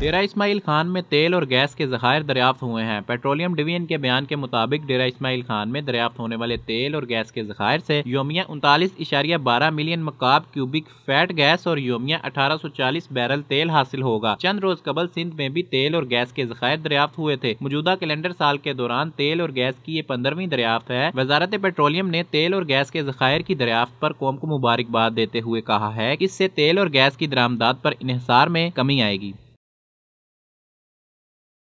डेरा इसमाइल खान में तेल और गैस के जखायर दरियाफ्त हुए हैं पेट्रोलियम डिवीजन के बयान के मुताबिक डेरा इसमाइल खान में दरियाफ्त होने वाले तेल और गैस के जखायर से योमिया उनतालीस इशारिया बारह मिलियन मकाब क्यूबिक फैट गैस और योमिया अठारह सौ चालीस बैरल तेल हासिल होगा चंद रोज कबल सिंध में भी तेल और गैस के जखायर दरियाफ्त हुए थे मौजूदा कैलेंडर साल के दौरान तेल और गैस की ये पंद्रहवीं दरियाफ्त है वजारत पेट्रोलियम ने तेल और गैस के जखायर की दरियाफ्त पर कौम को मुबारकबाद देते हुए कहा है इससे तेल और गैस की दरामदाद पर इहसार में कमी आएगी